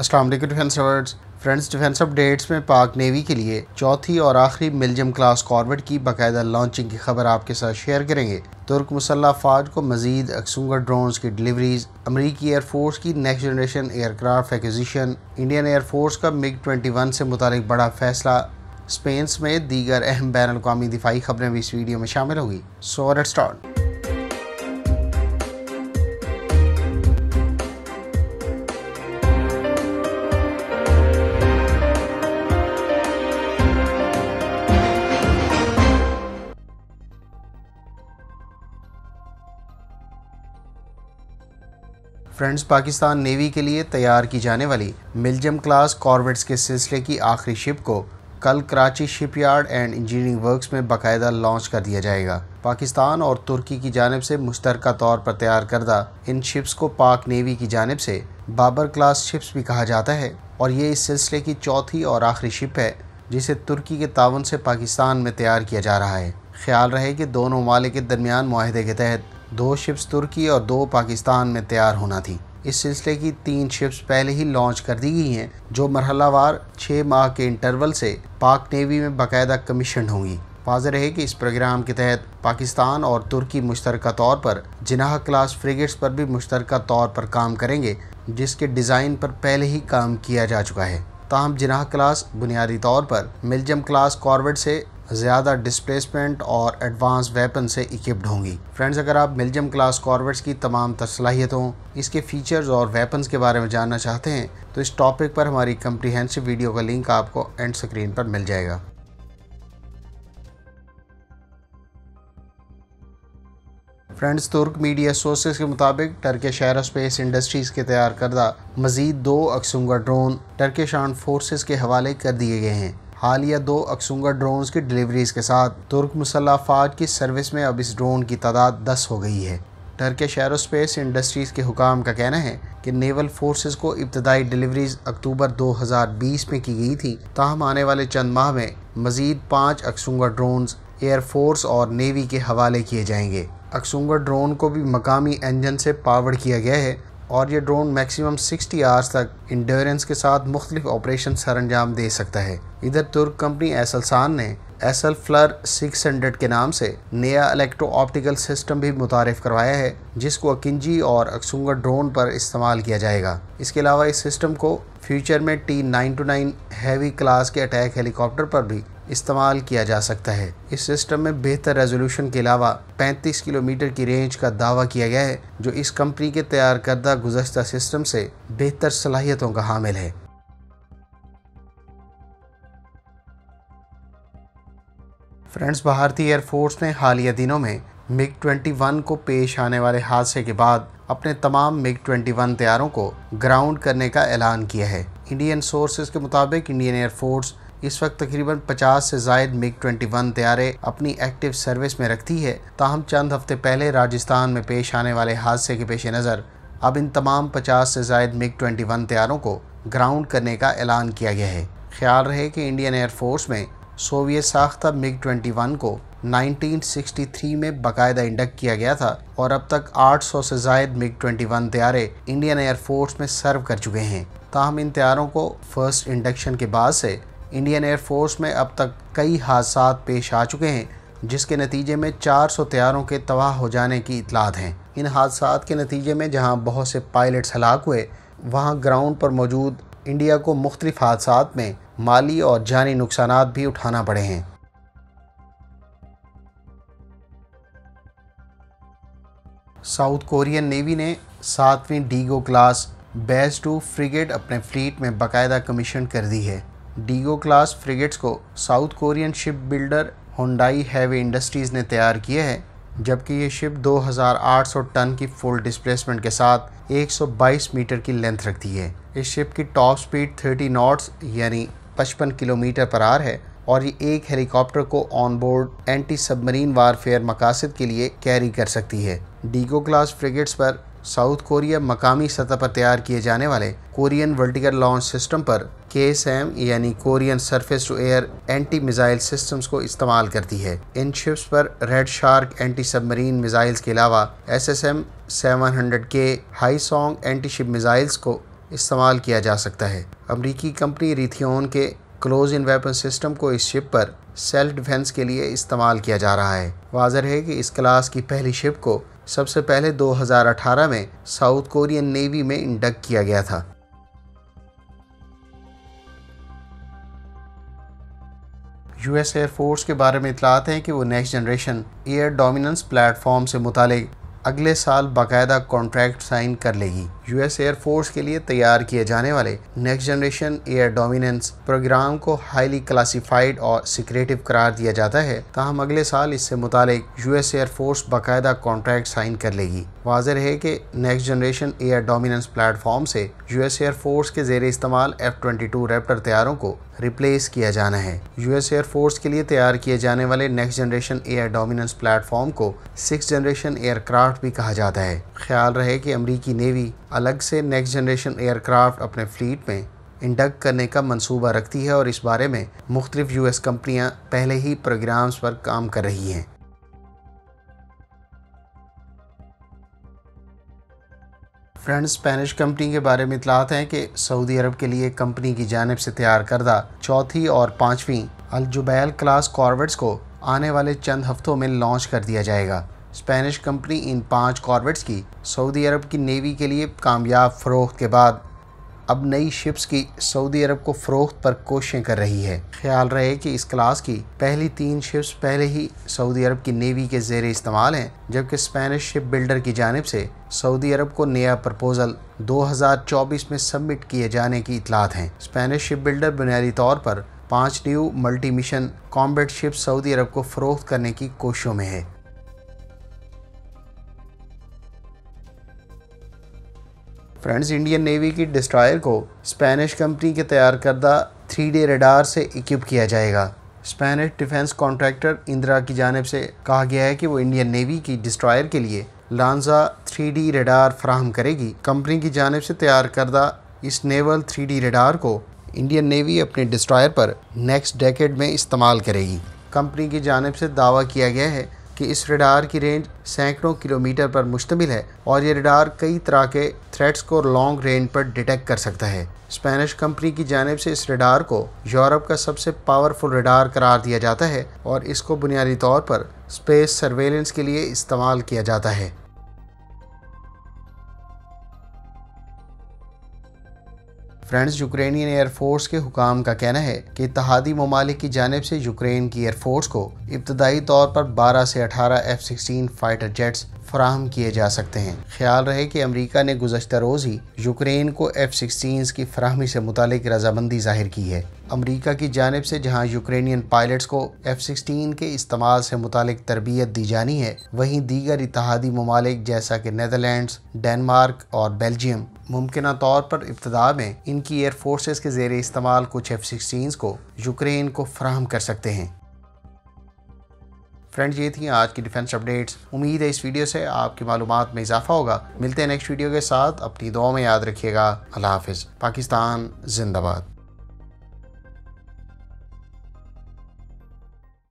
Aslam defence awards friends defence updates में Pak navy के लिए चौथी और आखिरी मिलजम क्लास कॉर्बेट की बाकायदा लॉन्चिंग की खबर आपके साथ शेयर करेंगे तुर्क मुसल्ह फौज को मजीद अक्सुंगर ड्रोन्स की डिलीवरीज अमरीकी एयरफोर्स की next generation aircraft acquisition Indian air force का मिग ट्वेंटी वन से मुतल बड़ा फैसला स्पेन में दीगर अहम बैन अवी दिफाई खबरें भी इस वीडियो में शामिल होगी so let's start friends Pakistan navy के लिए तैयार की जाने वाली मिलजम क्लास कॉर्वेट्स के सिलसिले की आखिरी शिप को कल Karachi shipyard and engineering works में बाकायदा लॉन्च कर दिया जाएगा पाकिस्तान और तुर्की की जानब से मुश्तरक तौर पर तैयार करदा इन शिप्स को पाक नेवी की जानब से बाबर क्लास शिप्स भी कहा जाता है और ये इस सिलसिले की चौथी और आखिरी शिप है जिसे तुर्की के तावन से पाकिस्तान में तैयार किया जा रहा है ख्याल रहे कि दोनों मालिक के दरमियान माहदे के तहत दो शिप्स तुर्की और दो पाकिस्तान में तैयार होना थी इस सिलसिले की तीन शिप्स पहले ही लॉन्च कर दी गई हैं जो मरहलावार छः माह के इंटरवल से पाक नेवी में बाकायदा कमीशन होंगी वाजह रहे कि इस प्रोग्राम के तहत पाकिस्तान और तुर्की मुश्तरक तौर पर जिनाह क्लास फ्रिगेट्स पर भी मुश्तर तौर पर काम करेंगे जिसके डिज़ाइन पर पहले ही काम किया जा चुका है ताहम जिनाह क्लास बुनियादी तौर पर मिलजम क्लास कॉर्वेट से ज़्यादा डिस्प्लेसमेंट और एडवांस वेपन से इक्विप्ड होंगी फ्रेंड्स अगर आप मिल्जम क्लास कॉर्वेट्स की तमाम तरसलाहियतों इसके फीचर्स और वेपन्स के बारे में जानना चाहते हैं तो इस टॉपिक पर हमारी कम्प्रीहेंसिव वीडियो का लिंक आपको एंड स्क्रीन पर मिल जाएगा फ्रेंड्स तुर्क मीडिया सोर्सेज के मुताबिक टर्किश स्पेस इंडस्ट्रीज़ के तैयार करदा मजीद दो Aksungur drone Turkish arm forces के हवाले कर दिए गए हैं हालिया दो अक्सुंगा ड्रोन की डिलीवरीज के साथ तुर्क मुसल्ह की सर्विस में अब इस ड्रोन की तादाद दस हो गई है शहर स्पेस इंडस्ट्रीज़ के हुकाम का कहना है कि नेवल फोर्सेस को इब्तदाई डिलीवरीज अक्टूबर 2020 में की गई थी ताहम आने वाले चंद माह में मजीद पाँच अक्सुंगा ड्रोन्स एयरफोर्स और नेवी के हवाले किए जाएंगे अक्सुंगा ड्रोन को भी मकामी इंजन से पावर किया गया है और ये ड्रोन मैक्सिमम 60 आवर्स तक इंडोरेंस के साथ मुख्तलिफ ऑपरेशन सर अंजाम दे सकता है इधर तुर्क कंपनी एसलसान ने एसल फ्लर हंड्रेड के नाम से नया इलेक्ट्रो ऑप्टिकल सिस्टम भी मुतारफ़ करवाया है जिसको अकिंजी और अक्सुंगा ड्रोन पर इस्तेमाल किया जाएगा इसके अलावा इस सिस्टम को फ्यूचर में T nine two nine heavy class के अटैक हेलीकॉप्टर पर भी इस्तेमाल किया जा सकता है इस सिस्टम में बेहतर रेजोल्यूशन के अलावा 35 किलोमीटर की रेंज का दावा किया गया है जो इस कंपनी के तैयार करदा गुजशत सिस्टम से बेहतर सलाहियतों का हामिल है फ्रेंड्स भारतीय एयरफोर्स ने हालिया दिनों में मिग 21 को पेश आने वाले हादसे के बाद अपने तमाम मिग 21 तैयारों को ग्राउंड करने का ऐलान किया है इंडियन सोर्सेज के मुताबिक इंडियन एयरफोर्स इस वक्त तकरीबन 50 से जायद मिग 21 तैयारे अपनी एक्टिव सर्विस में रखती है ताहम चंद हफ्ते पहले राजस्थान में पेश आने वाले हादसे के पेश नज़र अब इन तमाम 50 से जायद मिग 21 तैयारों को ग्राउंड करने का ऐलान किया गया है ख्याल रहे कि इंडियन एयरफोर्स में सोवियत साख्ता मिग 21 को 1963 में बाकायदा इंडक्ट किया गया था और अब तक 800 से जायद मिग 21 तैयारे इंडियन एयरफोर्स में सर्व कर चुके हैं ताहम इन तैयारों को फर्स्ट इंडक्शन के बाद से इंडियन एयरफोर्स में अब तक कई हादसा पेश आ चुके हैं जिसके नतीजे में 400 तैयारों के तबाह हो जाने की इतलात हैं इन हादसा के नतीजे में जहां बहुत से पायलट्स हलाक हुए वहां ग्राउंड पर मौजूद इंडिया को मुख्तलिफ हादसा में माली और जानी नुकसान भी उठाना पड़े हैं साउथ कोरियन नेवी ने सातवीं Daegu class base two frigate अपने फ्लीट में बाकायदा कमीशन कर दी है डीगो क्लास फ्रिगेट्स को South Korean ship builder Hyundai heavy industries ने तैयार किए हैं जबकि ये शिप 2,800 टन की फुल डिस्प्लेसमेंट के साथ 122 मीटर की लेंथ रखती है इस शिप की टॉप स्पीड 30 नॉट्स यानी 55 किलोमीटर पर आर है और ये एक हेलीकॉप्टर को on board anti submarine warfare मकासद के लिए कैरी कर सकती है डीगो क्लास फ्रिगेट्स पर साउथ कोरिया मकामी सतह पर तैयार किए जाने वाले कोरियन वर्टिकल लॉन्च सिस्टम पर के एम यानी Korean surface to air anti missile systems को इस्तेमाल करती है इन शिप्स पर Red Shark anti submarine missiles के अलावा S S M seven hundred के Haeseong anti ship missiles को इस्तेमाल किया जा सकता है अमरीकी कंपनी रिथियोन के क्लोज इन वेपन सिस्टम को इस शिप पर सेल्फ डिफेंस के लिए इस्तेमाल किया जा रहा है वाजर है कि इस क्लास की पहली शिप को सबसे पहले 2018 में साउथ कोरियन नेवी में इंडक्ट किया गया था यूएस एयरफोर्स के बारे में इतलात हैं कि वो next generation air dominance platform से मुतल अगले साल बाकायदा कॉन्ट्रैक्ट साइन कर लेगी यूएस एयरफोर्स के लिए तैयार किए जाने वाले next generation air dominance programme को हाईली क्लासिफाइड और सिक्रेटिव करार दिया जाता है ताहम अगले साल इससे मुतल यूएस एयरफोर्स बाकायदा कॉन्ट्रैक्ट साइन कर लेगी वाजह है कि next generation air dominance platform से यूएस एयरफोर्स के जेर इस्तेमाल एफ ट्वेंटी टू रेप्टर तैयारों को रिप्लेस किया जाना है यूएस एयरफोर्स के लिए तैयार किए जाने वाले next generation air dominance platform को सिक्स जनरेशन एयरक्राफ्ट भी कहा जाता है ख्याल रहे कि अमरीकी नेवी अलग से नेक्स्ट जनरेशन एयरक्राफ्ट अपने फ्लीट में इंडक्ट करने का मंसूबा रखती है और इस बारे में मुख्तलिफ़ यू एस कंपनियाँ पहले ही प्रोग्राम्स पर काम कर रही हैं फ्रेंड्स स्पेनिश कंपनी के बारे में इतलात हैं कि सऊदी अरब के लिए कंपनी की जानब से तैयार करदा चौथी और पाँचवीं अलजुबैल क्लास कॉर्वेट्स को आने वाले चंद हफ्तों में लॉन्च कर दिया जाएगा स्पेनिश कंपनी इन पाँच कॉर्बेट्स की सऊदी अरब की नेवी के लिए कामयाब फ़रोख्त के बाद अब नई शिप्स की सऊदी अरब को फ़रोख्त पर कोशिशें कर रही है ख्याल रहे कि इस क्लास की पहली तीन शिप्स पहले ही सऊदी अरब की नेवी के जेर इस्तेमाल हैं जबकि स्पेनिश शिप बिल्डर की जानब से सऊदी अरब को नया प्रपोज़ल 2024 में सबमिट किए जाने की इतलात हैं स्पेनिश शिप बिल्डर बुनियादी तौर पर पाँच new multi mission combat ship सऊदी अरब को फ़रोख्त करने की कोशिशों में है फ्रेंड्स इंडियन नेवी की डिस्ट्रायर को स्पेनिश कंपनी के तैयार करदा थ्री डे रेडार से इक्विप किया जाएगा स्पेनिश डिफेंस कॉन्ट्रैक्टर इंदिरा की जानब से कहा गया है कि वो इंडियन नेवी की डिस्ट्रायर के लिए लांजा थ्री डी रेडार फ्राहम करेगी कंपनी की जानब से तैयार करदा इस नेवल थ्री डी रेडार को इंडियन नेवी अपने डिस्ट्रायर पर नेक्स्ट डेकेड में इस्तेमाल करेगी कंपनी की जानब से दावा किया गया है कि इस रडार की रेंज सैकड़ों किलोमीटर पर मुश्तमिल है और ये रडार कई तरह के थ्रेट्स को लॉन्ग रेंज पर डिटेक्ट कर सकता है स्पेनिश कंपनी की जानब से इस रडार को यूरोप का सबसे पावरफुल रडार करार दिया जाता है और इसको बुनियादी तौर पर स्पेस सर्वेलेंस के लिए इस्तेमाल किया जाता है फ्रेंड्स यूक्रेनियन एयरफोर्स के हुकाम का कहना है कि इतिहादी ममालिक की जानब से यूक्रेन की एयरफोर्स को इब्तदाई तौर पर 12 से 18 एफ सिक्सटीन फाइटर जेट्स फ्राहम किए जा सकते हैं ख्याल रहे कि अमरीका ने गुजशत रोज़ ही यूक्रेन को एफ सिक्सटीन की फ्राहमी से मुतल रजामंदी जाहिर की है अमरीका की जानब से जहाँ यूक्रेनियन पायलट्स को एफ सिक्सटीन के इस्तेमाल से मुतल तरबियत दी जानी है वहीं दीगर इतिहादी ममालिक जैसा कि नदरलैंड डेनमार्क और बेल्जियम मुमकिन तौर पर इब्तदा में इनकी एयरफोर्स के जेर इस्तेमाल कुछ एफ सिक्सटीन को यूक्रेन को फ्राहम कर सकते हैं फ्रेंड्स ये थी आज की डिफेंस अपडेट्स उम्मीद है इस वीडियो से आपकी मालूम में इजाफा होगा मिलते हैं नेक्स्ट वीडियो के साथ अपनी दुआ में याद रखिएगा अल्लाह हाफिज़ पाकिस्तान जिंदाबाद